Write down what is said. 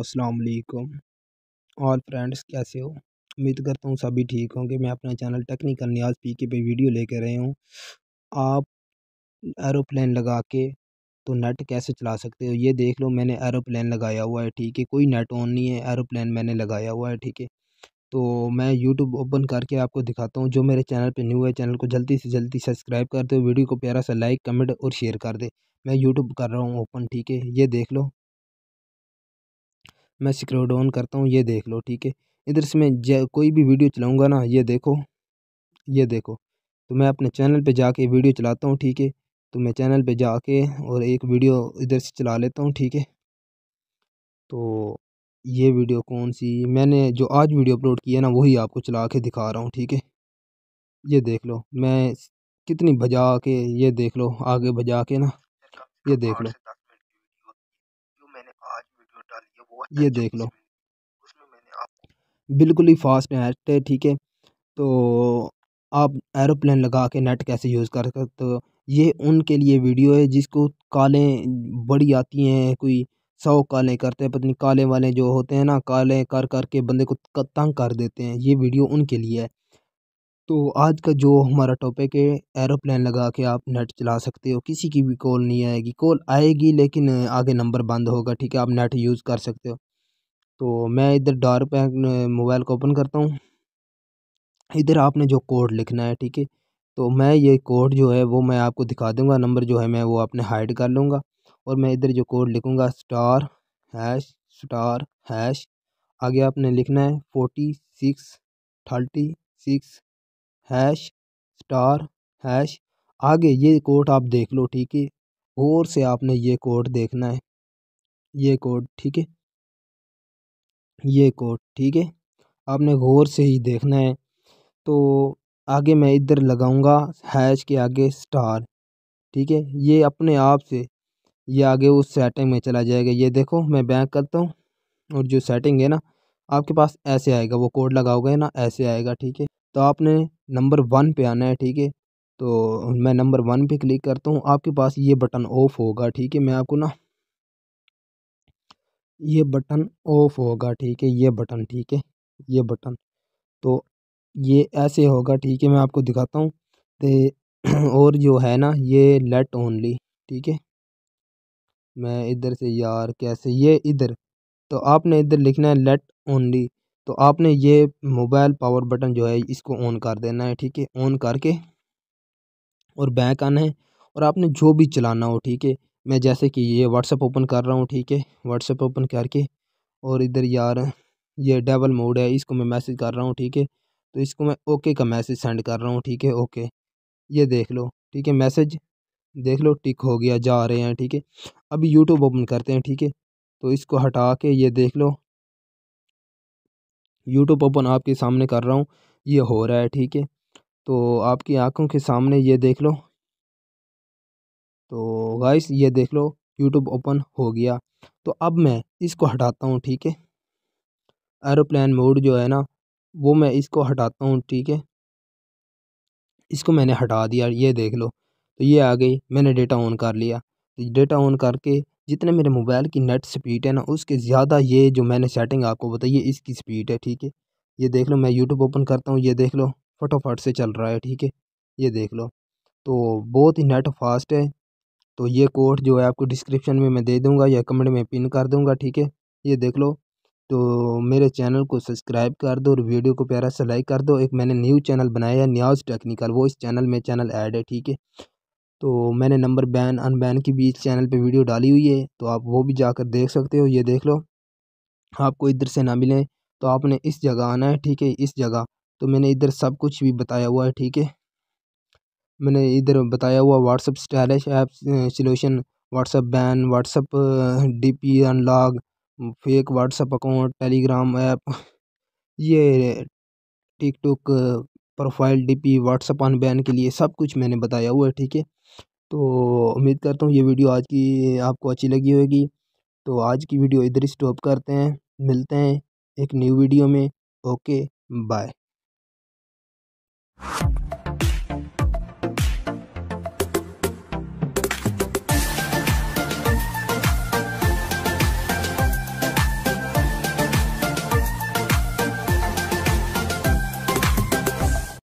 असलकुम all friends कैसे हो उम्मीद करता हूँ सभी ठीक होंगे मैं अपना चैनल टेक्निकल न्याज पी के पे वीडियो लेके रहे हूँ आप एरोप्लेन लगा के तो नेट कैसे चला सकते हो ये देख लो मैंने एरोप्लेन लगाया हुआ है ठीक है कोई नेट ऑन नहीं है एरोप्लेन मैंने लगाया हुआ है ठीक है तो मैं यूट्यूब ओपन करके आपको दिखाता हूँ जो मेरे चैनल पर न्यू है चैनल को जल्दी से जल्दी सब्सक्राइब कर दो वीडियो को प्यारा सा लाइक कमेंट और शेयर कर दे मैं यूट्यूब कर रहा हूँ ओपन ठीक है ये देख लो मैं स्क्रोड डाउन करता हूँ ये देख लो ठीक है इधर से मैं कोई भी वीडियो चलाऊँगा ना ये देखो ये देखो तो मैं अपने चैनल पे जाके वीडियो चलाता हूँ ठीक है तो मैं चैनल पे जाके और एक वीडियो इधर से चला लेता हूँ ठीक है तो ये वीडियो कौन सी मैंने जो आज वीडियो अपलोड की है ना वही आपको चला के दिखा रहा हूँ ठीक है ये देख लो मैं कितनी भजा के ये देख लो आगे भजा के ना ये देख लो ये देख लो बिल्कुल ही फास्ट नेट है ठीक है तो आप एरोप्लेन लगा के नेट कैसे यूज़ कर सकते हो ये उनके लिए वीडियो है जिसको काले बड़ी आती हैं कोई सौ काले करते हैं पत्नी काले वाले जो होते हैं ना काले कर कर के बंदे को तंग कर देते हैं ये वीडियो उनके लिए है तो आज का जो हमारा टॉपिक है एरोप्लेन लगा के आप नेट चला सकते हो किसी की भी कॉल नहीं आएगी कॉल आएगी लेकिन आगे नंबर बंद होगा ठीक है आप नेट यूज़ कर सकते हो तो मैं इधर डार्क पैक मोबाइल को ओपन करता हूँ इधर आपने जो कोड लिखना है ठीक है तो मैं ये कोड जो है वो मैं आपको दिखा दूँगा नंबर जो है मैं वो आपने हाइड कर लूँगा और मैं इधर जो कोड लिखूँगा स्टार हैश स्टार हैश आगे आपने लिखना है forty six thirty six hash star hash आगे ये कोड आप देख लो ठीक है गौर से आपने ये कोड देखना है ये कोड ठीक है ये कोड ठीक है आपने गौर से ही देखना है तो आगे मैं इधर लगाऊंगा हैश के आगे स्टार ठीक है ये अपने आप से ये आगे उस सेटिंग में चला जाएगा ये देखो मैं बैक करता हूँ और जो सेटिंग है ना आपके पास ऐसे आएगा वो कोड लगाओगे ना ऐसे आएगा ठीक है तो आपने नंबर वन पे आना है ठीक है तो मैं नंबर वन पे क्लिक करता हूँ आपके पास ये बटन ऑफ होगा ठीक है मैं आपको ना ये बटन ऑफ होगा ठीक है ये बटन ठीक है ये बटन तो ये ऐसे होगा ठीक है मैं आपको दिखाता हूँ तो और जो है ना ये लेट ओनली ठीक है मैं इधर से यार कैसे ये इधर तो आपने इधर लिखना है लेट ओनली तो आपने ये मोबाइल पावर बटन जो है इसको ऑन कर देना है ठीक है ऑन करके और बैक आना है और आपने जो भी चलाना हो ठीक है मैं जैसे कि ये व्हाट्सअप ओपन कर रहा हूँ ठीक है व्हाट्सअप ओपन करके और इधर यार ये डबल मोड है इसको मैं मैसेज कर रहा हूँ ठीक है तो इसको मैं ओके का मैसेज सेंड कर रहा हूँ ठीक है ओके ये देख लो ठीक है मैसेज देख लो टिक हो गया जा रहे हैं ठीक है अभी यूट्यूब ओपन करते हैं ठीक है तो इसको हटा के ये देख लो यूट्यूब ओपन आपके सामने कर रहा हूँ ये हो रहा है ठीक है तो आपकी आंखों के सामने ये देख लो तो गाइस ये देख लो यूट्यूब ओपन हो गया तो अब मैं इसको हटाता हूँ ठीक है एरोप्लान मोड जो है ना वो मैं इसको हटाता हूँ ठीक है इसको मैंने हटा दिया ये देख लो तो ये आ गई मैंने डेटा ऑन कर लिया तो डेटा ऑन करके जितने मेरे मोबाइल की नेट स्पीड है ना उसके ज़्यादा ये जो मैंने सेटिंग आपको बताई है इसकी स्पीड है ठीक है ये देख लो मैं यूट्यूब ओपन करता हूँ ये देख लो फटोफट से चल रहा है ठीक है ये देख लो तो बहुत ही नेट फास्ट है तो ये कोड जो है आपको डिस्क्रिप्शन में मैं दे दूँगा या कमेंट में पिन कर दूँगा ठीक है ये देख लो तो मेरे चैनल को सब्सक्राइब कर दो और वीडियो को प्यारा से लाइक कर दो एक मैंने न्यू चैनल बनाया है न्याज टेक्निकल वो इस चैनल में चैनल ऐड है ठीक है तो मैंने नंबर बैन अनबैन की भी चैनल पे वीडियो डाली हुई है तो आप वो भी जाकर देख सकते हो ये देख लो आपको इधर से ना मिलें तो आपने इस जगह आना है ठीक है इस जगह तो मैंने इधर सब कुछ भी बताया हुआ है ठीक है मैंने इधर बताया हुआ WhatsApp stylish app solution WhatsApp ban WhatsApp D P unlock fake WhatsApp account Telegram app ये TikTok profile DP WhatsApp unban के लिए सब कुछ मैंने बताया हुआ है ठीक है तो उम्मीद करता हूँ ये वीडियो आज की आपको अच्छी लगी होगी तो आज की वीडियो इधर ही स्टॉप करते हैं मिलते हैं एक न्यू वीडियो में ओके बाय